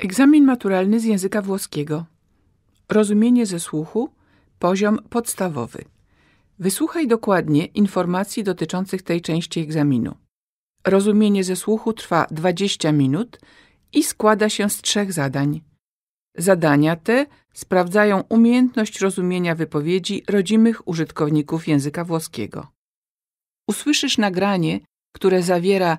Egzamin maturalny z języka włoskiego. Rozumienie ze słuchu, poziom podstawowy. Wysłuchaj dokładnie informacji dotyczących tej części egzaminu. Rozumienie ze słuchu trwa 20 minut i składa się z trzech zadań. Zadania te sprawdzają umiejętność rozumienia wypowiedzi rodzimych użytkowników języka włoskiego. Usłyszysz nagranie, które zawiera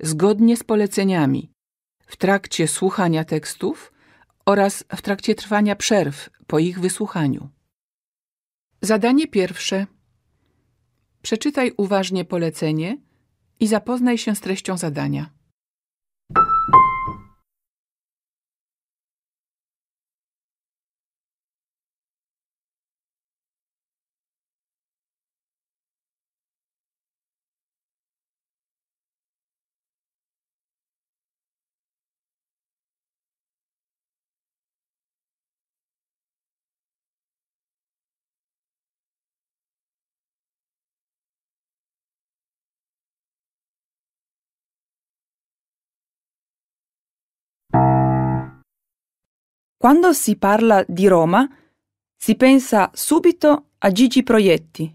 zgodnie z poleceniami w trakcie słuchania tekstów oraz w trakcie trwania przerw po ich wysłuchaniu. Zadanie pierwsze. Przeczytaj uważnie polecenie i zapoznaj się z treścią zadania. Quando si parla di Roma, si pensa subito a Gigi Proietti,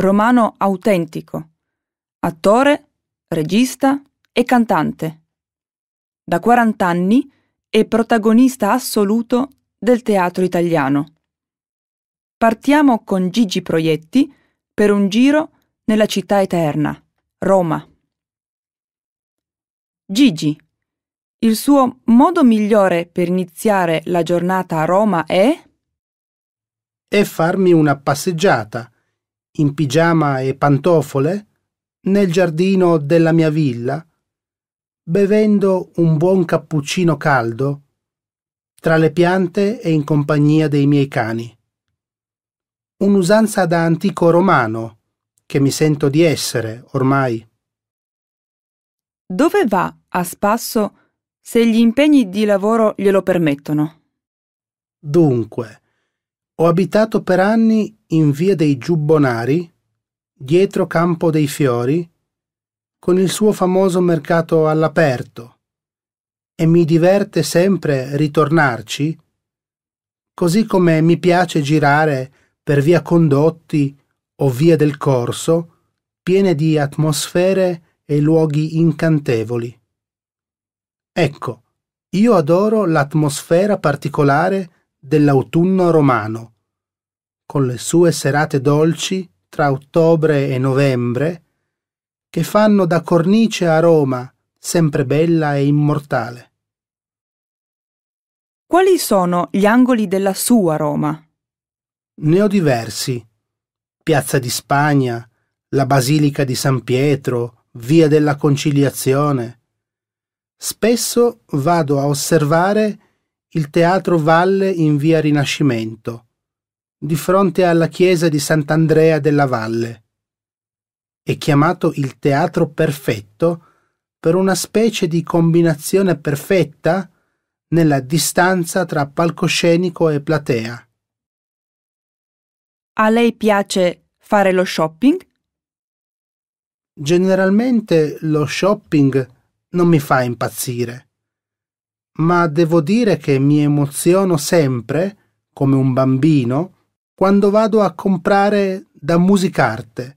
romano autentico, attore, regista e cantante. Da 40 anni è protagonista assoluto del teatro italiano. Partiamo con Gigi Proietti per un giro nella città eterna, Roma. Gigi il suo modo migliore per iniziare la giornata a Roma è? È farmi una passeggiata, in pigiama e pantofole, nel giardino della mia villa, bevendo un buon cappuccino caldo, tra le piante e in compagnia dei miei cani. Un'usanza da antico romano, che mi sento di essere ormai. Dove va a spasso? se gli impegni di lavoro glielo permettono. Dunque, ho abitato per anni in via dei Giubbonari, dietro Campo dei Fiori, con il suo famoso mercato all'aperto, e mi diverte sempre ritornarci, così come mi piace girare per via Condotti o via del Corso, piene di atmosfere e luoghi incantevoli. Ecco, io adoro l'atmosfera particolare dell'autunno romano, con le sue serate dolci tra ottobre e novembre, che fanno da cornice a Roma, sempre bella e immortale. Quali sono gli angoli della sua Roma? Ne ho diversi. Piazza di Spagna, la Basilica di San Pietro, Via della Conciliazione, Spesso vado a osservare il Teatro Valle in via Rinascimento, di fronte alla chiesa di Sant'Andrea della Valle. È chiamato il Teatro Perfetto per una specie di combinazione perfetta nella distanza tra palcoscenico e platea. A lei piace fare lo shopping? Generalmente lo shopping non mi fa impazzire. Ma devo dire che mi emoziono sempre, come un bambino, quando vado a comprare da Musicarte,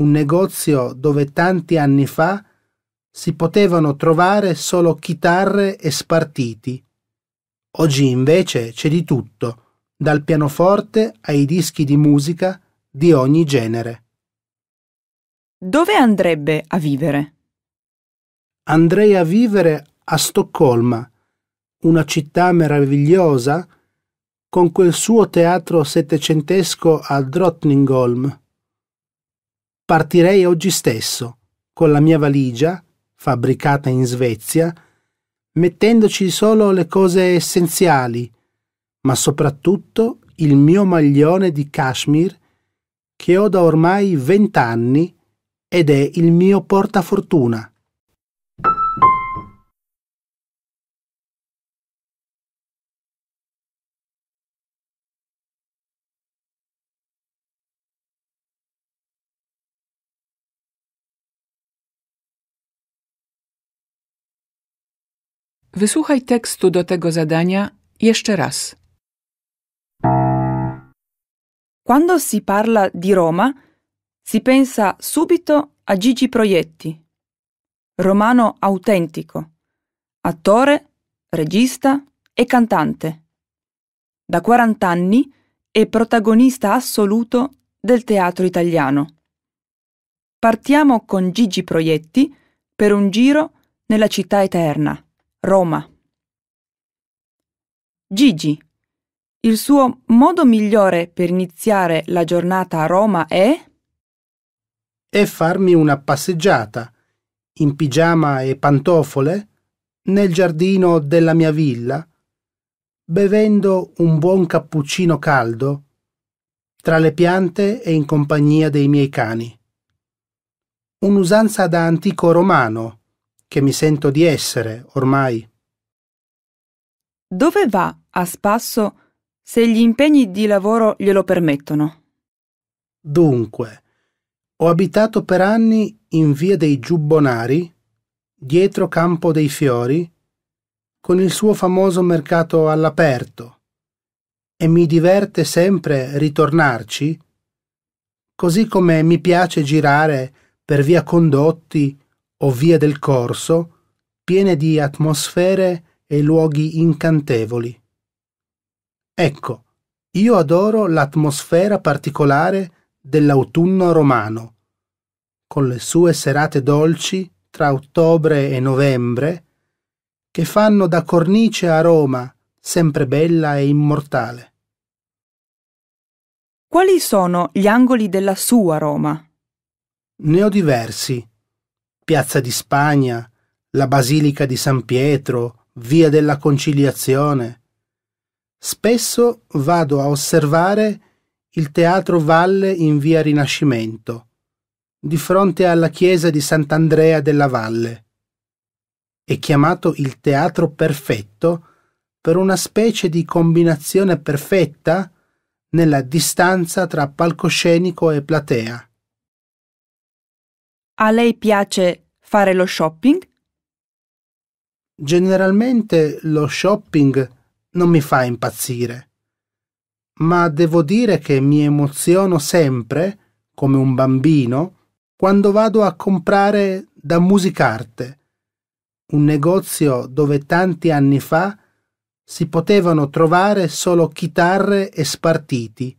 un negozio dove tanti anni fa si potevano trovare solo chitarre e spartiti. Oggi invece c'è di tutto, dal pianoforte ai dischi di musica di ogni genere. Dove andrebbe a vivere? andrei a vivere a Stoccolma, una città meravigliosa, con quel suo teatro settecentesco a Drottningholm. Partirei oggi stesso, con la mia valigia, fabbricata in Svezia, mettendoci solo le cose essenziali, ma soprattutto il mio maglione di cashmere che ho da ormai vent'anni ed è il mio portafortuna. Wysłuchaj tekstu do tego zadania jeszcze raz. Quando si parla di Roma, si pensa subito a Gigi Proietti, romano autentico, attore, regista e cantante. Da 40 anni è protagonista assoluto del teatro italiano. Partiamo con Gigi Proietti per un giro nella città eterna. Roma. Gigi. Il suo modo migliore per iniziare la giornata a Roma è? E farmi una passeggiata, in pigiama e pantofole, nel giardino della mia villa, bevendo un buon cappuccino caldo, tra le piante e in compagnia dei miei cani. Un'usanza da antico romano che mi sento di essere ormai. Dove va a spasso se gli impegni di lavoro glielo permettono? Dunque, ho abitato per anni in via dei Giubbonari, dietro Campo dei Fiori, con il suo famoso mercato all'aperto, e mi diverte sempre ritornarci, così come mi piace girare per via Condotti o vie del corso, piene di atmosfere e luoghi incantevoli. Ecco, io adoro l'atmosfera particolare dell'autunno romano, con le sue serate dolci tra ottobre e novembre, che fanno da cornice a Roma, sempre bella e immortale. Quali sono gli angoli della sua Roma? Ne ho diversi Piazza di Spagna, la Basilica di San Pietro, Via della Conciliazione. Spesso vado a osservare il Teatro Valle in Via Rinascimento, di fronte alla chiesa di Sant'Andrea della Valle. È chiamato il Teatro Perfetto per una specie di combinazione perfetta nella distanza tra palcoscenico e platea. A lei piace fare lo shopping? Generalmente lo shopping non mi fa impazzire, ma devo dire che mi emoziono sempre, come un bambino, quando vado a comprare da Musicarte, un negozio dove tanti anni fa si potevano trovare solo chitarre e spartiti.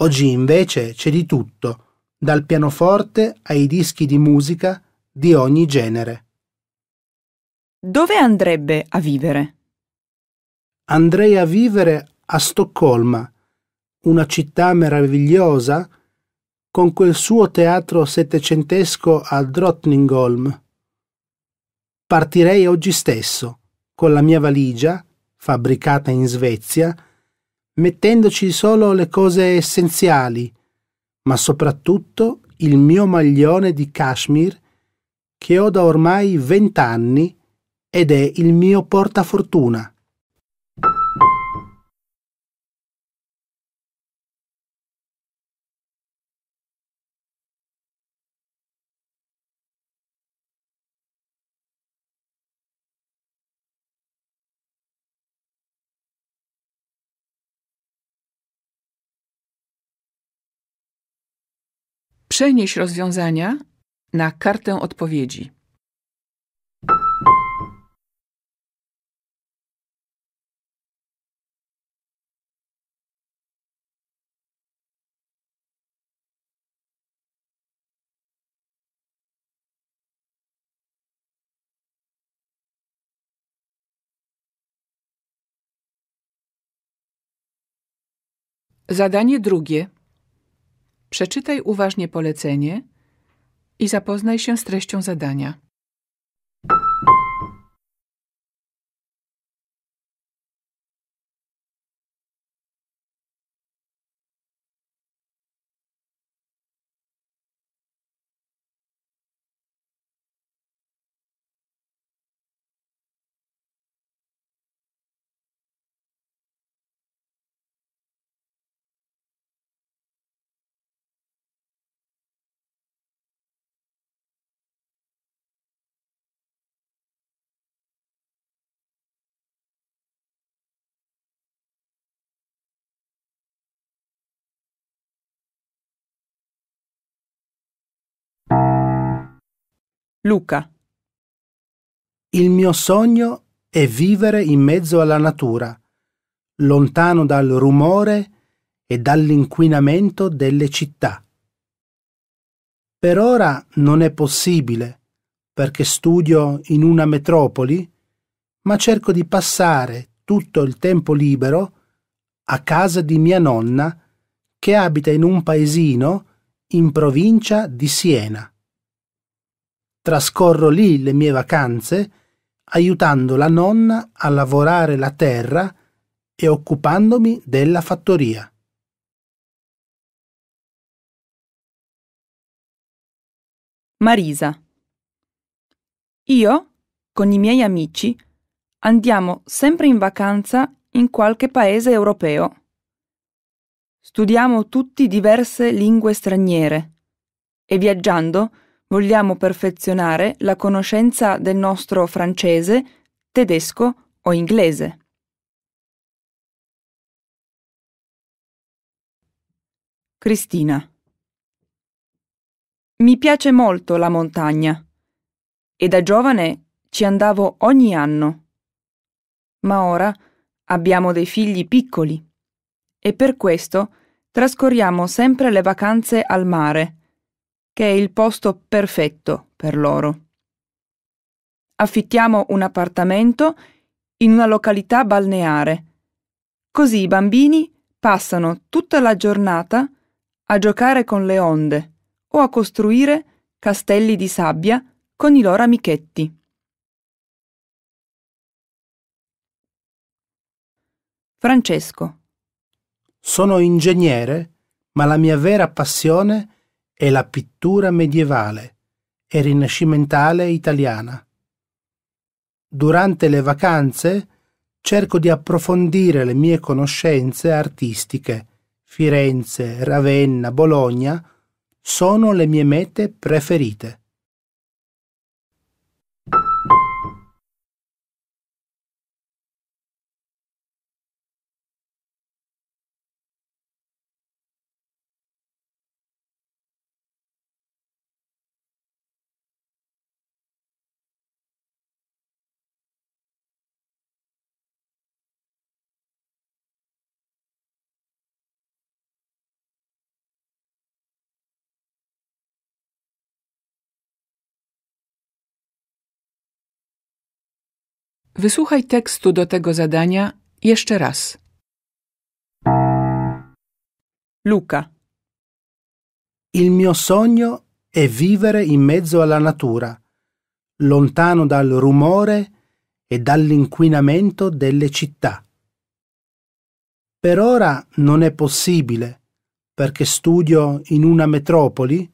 Oggi invece c'è di tutto dal pianoforte ai dischi di musica di ogni genere. Dove andrebbe a vivere? Andrei a vivere a Stoccolma, una città meravigliosa con quel suo teatro settecentesco a Drottningholm. Partirei oggi stesso con la mia valigia, fabbricata in Svezia, mettendoci solo le cose essenziali ma soprattutto il mio maglione di cashmere che ho da ormai vent'anni ed è il mio portafortuna. Przenieś rozwiązania na kartę odpowiedzi. Zadanie drugie. Przeczytaj uważnie polecenie i zapoznaj się z treścią zadania. Luca. Il mio sogno è vivere in mezzo alla natura, lontano dal rumore e dall'inquinamento delle città. Per ora non è possibile, perché studio in una metropoli, ma cerco di passare tutto il tempo libero a casa di mia nonna, che abita in un paesino in provincia di Siena. Trascorro lì le mie vacanze aiutando la nonna a lavorare la terra e occupandomi della fattoria. Marisa. Io, con i miei amici, andiamo sempre in vacanza in qualche paese europeo. Studiamo tutti diverse lingue straniere e viaggiando vogliamo perfezionare la conoscenza del nostro francese, tedesco o inglese. Cristina Mi piace molto la montagna e da giovane ci andavo ogni anno. Ma ora abbiamo dei figli piccoli e per questo trascorriamo sempre le vacanze al mare che è il posto perfetto per loro. Affittiamo un appartamento in una località balneare. Così i bambini passano tutta la giornata a giocare con le onde o a costruire castelli di sabbia con i loro amichetti. Francesco. Sono ingegnere, ma la mia vera passione è e la pittura medievale e rinascimentale italiana. Durante le vacanze cerco di approfondire le mie conoscenze artistiche. Firenze, Ravenna, Bologna sono le mie mete preferite. Wysłuchaj tekstu do tego zadania jeszcze raz. Luca, Il mio sogno è vivere in mezzo alla natura, lontano dal rumore e dall'inquinamento delle città. Per ora non è possibile, perché studio in una metropoli,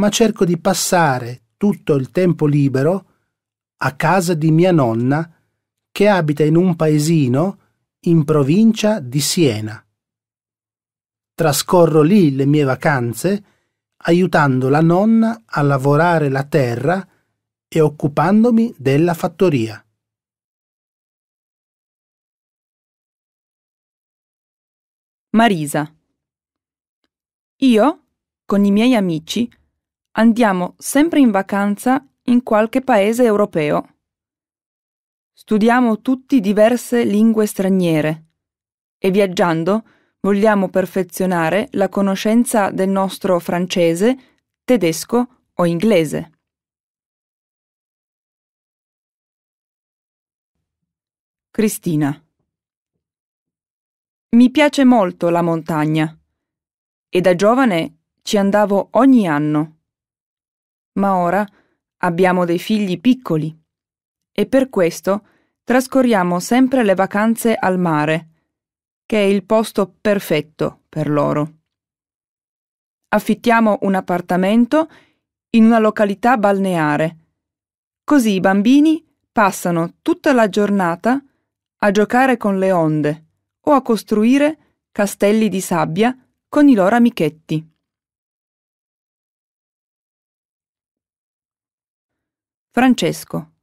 ma cerco di passare tutto il tempo libero a casa di mia nonna che abita in un paesino in provincia di Siena. Trascorro lì le mie vacanze aiutando la nonna a lavorare la terra e occupandomi della fattoria. Marisa. Io, con i miei amici, andiamo sempre in vacanza in qualche paese europeo. Studiamo tutti diverse lingue straniere e viaggiando vogliamo perfezionare la conoscenza del nostro francese, tedesco o inglese. Cristina mi piace molto la montagna e da giovane ci andavo ogni anno. Ma ora abbiamo dei figli piccoli e per questo trascorriamo sempre le vacanze al mare, che è il posto perfetto per loro. Affittiamo un appartamento in una località balneare, così i bambini passano tutta la giornata a giocare con le onde o a costruire castelli di sabbia con i loro amichetti. Francesco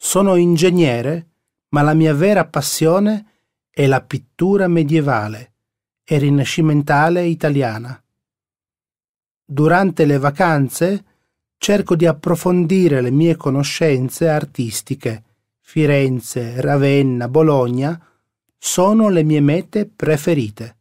sono ingegnere, ma la mia vera passione è la pittura medievale e rinascimentale italiana. Durante le vacanze cerco di approfondire le mie conoscenze artistiche. Firenze, Ravenna, Bologna sono le mie mete preferite.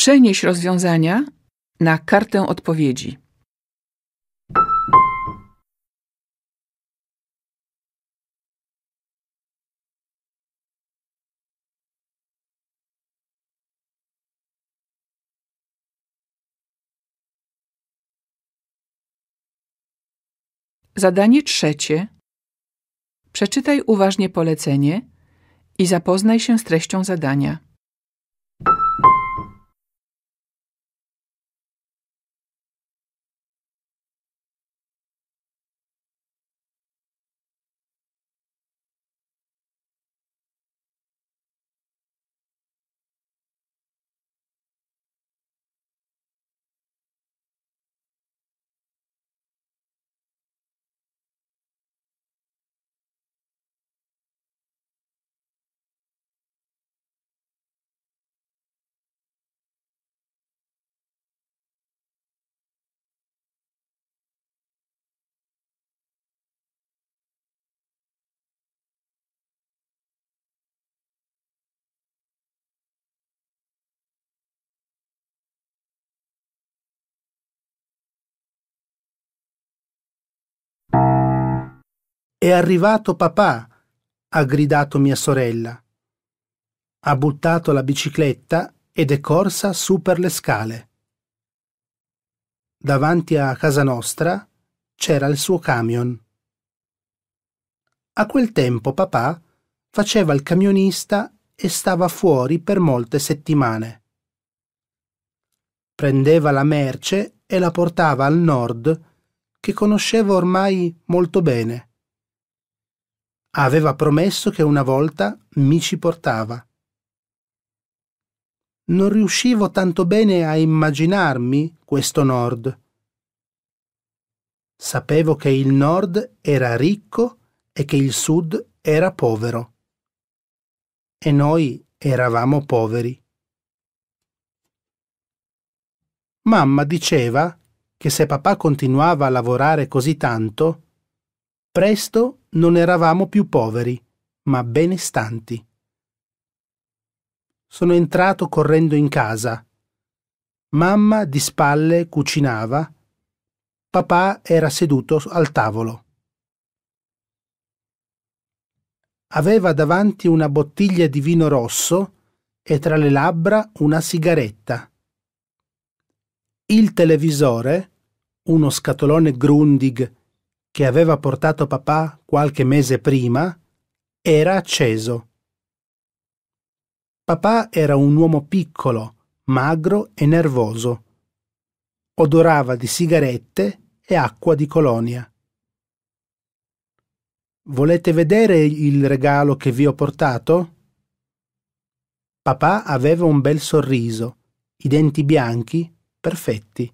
Przenieś rozwiązania na kartę odpowiedzi. Zadanie trzecie. Przeczytaj uważnie polecenie i zapoznaj się z treścią zadania. È arrivato papà, ha gridato mia sorella. Ha buttato la bicicletta ed è corsa su per le scale. Davanti a casa nostra c'era il suo camion. A quel tempo papà faceva il camionista e stava fuori per molte settimane. Prendeva la merce e la portava al nord, che conosceva ormai molto bene. Aveva promesso che una volta mi ci portava. Non riuscivo tanto bene a immaginarmi questo nord. Sapevo che il nord era ricco e che il sud era povero. E noi eravamo poveri. Mamma diceva che se papà continuava a lavorare così tanto, Presto non eravamo più poveri, ma benestanti. Sono entrato correndo in casa. Mamma di spalle cucinava, papà era seduto al tavolo. Aveva davanti una bottiglia di vino rosso e tra le labbra una sigaretta. Il televisore, uno scatolone Grundig che aveva portato papà qualche mese prima era acceso. Papà era un uomo piccolo, magro e nervoso. Odorava di sigarette e acqua di colonia. Volete vedere il regalo che vi ho portato? Papà aveva un bel sorriso, i denti bianchi, perfetti.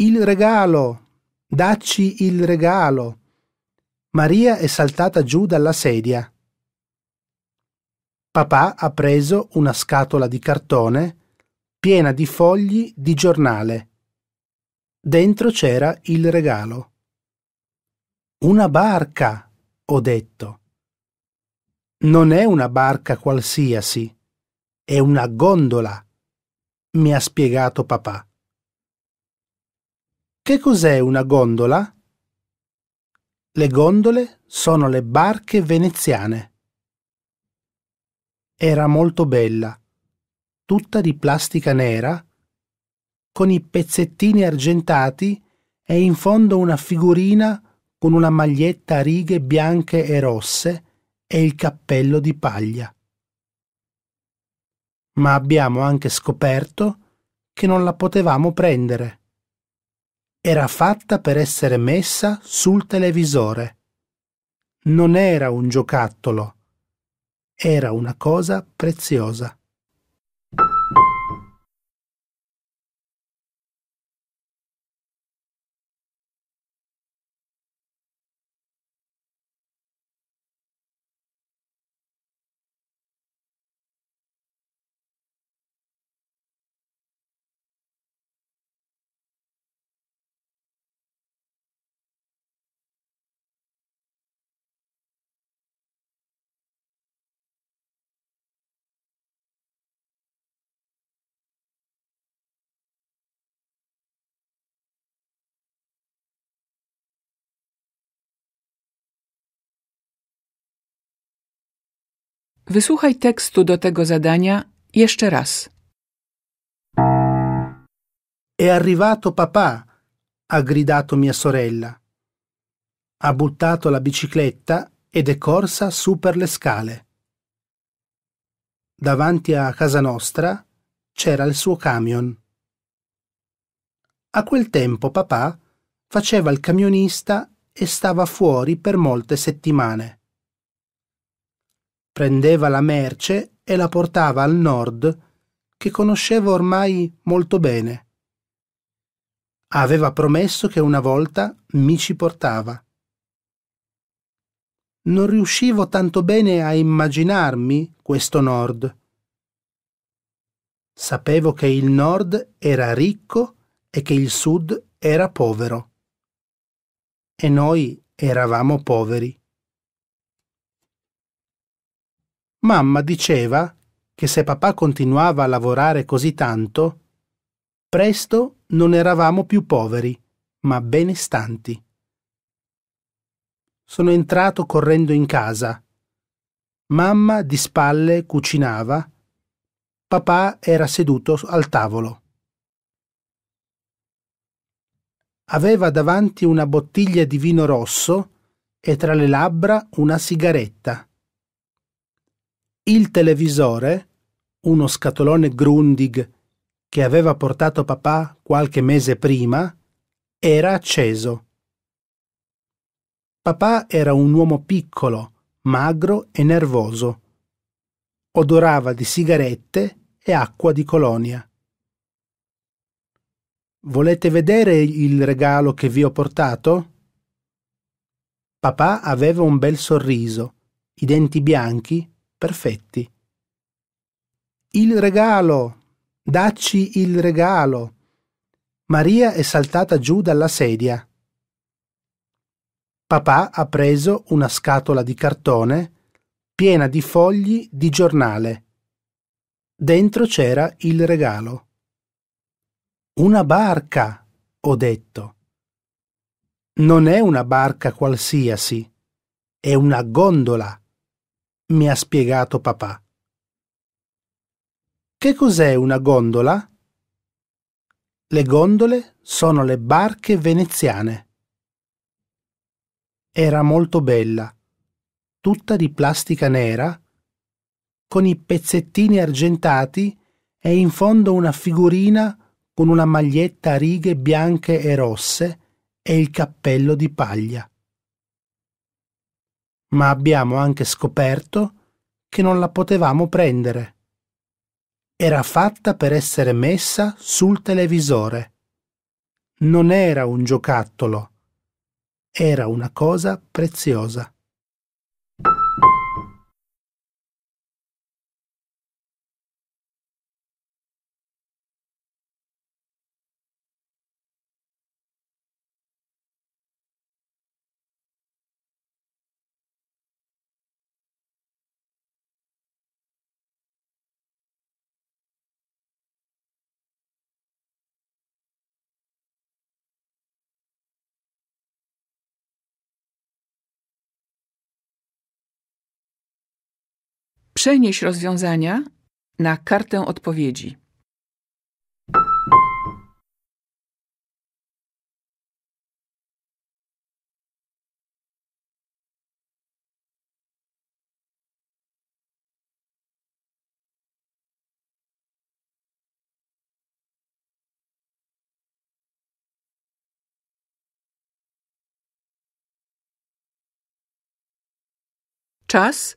Il regalo, Dacci il regalo. Maria è saltata giù dalla sedia. Papà ha preso una scatola di cartone piena di fogli di giornale. Dentro c'era il regalo. Una barca, ho detto. Non è una barca qualsiasi, è una gondola, mi ha spiegato papà. Che cos'è una gondola? Le gondole sono le barche veneziane. Era molto bella, tutta di plastica nera, con i pezzettini argentati e in fondo una figurina con una maglietta a righe bianche e rosse e il cappello di paglia. Ma abbiamo anche scoperto che non la potevamo prendere era fatta per essere messa sul televisore. Non era un giocattolo, era una cosa preziosa. Wysłuchaj tekstu do tego zadania jeszcze raz. È arrivato papà, ha gridato mia sorella. Ha buttato la bicicletta ed è corsa su per le scale. Davanti a casa nostra c'era il suo camion. A quel tempo papà faceva il camionista e stava fuori per molte settimane prendeva la merce e la portava al nord, che conosceva ormai molto bene. Aveva promesso che una volta mi ci portava. Non riuscivo tanto bene a immaginarmi questo nord. Sapevo che il nord era ricco e che il sud era povero. E noi eravamo poveri. Mamma diceva che se papà continuava a lavorare così tanto, presto non eravamo più poveri, ma benestanti. Sono entrato correndo in casa. Mamma di spalle cucinava, papà era seduto al tavolo. Aveva davanti una bottiglia di vino rosso e tra le labbra una sigaretta. Il televisore, uno scatolone Grundig che aveva portato papà qualche mese prima, era acceso. Papà era un uomo piccolo, magro e nervoso. Odorava di sigarette e acqua di colonia. Volete vedere il regalo che vi ho portato? Papà aveva un bel sorriso, i denti bianchi perfetti. Il regalo! Dacci il regalo! Maria è saltata giù dalla sedia. Papà ha preso una scatola di cartone piena di fogli di giornale. Dentro c'era il regalo. Una barca, ho detto. Non è una barca qualsiasi, è una gondola mi ha spiegato papà. Che cos'è una gondola? Le gondole sono le barche veneziane. Era molto bella, tutta di plastica nera, con i pezzettini argentati e in fondo una figurina con una maglietta a righe bianche e rosse e il cappello di paglia ma abbiamo anche scoperto che non la potevamo prendere. Era fatta per essere messa sul televisore. Non era un giocattolo, era una cosa preziosa. Przenieś rozwiązania na kartę odpowiedzi. Czas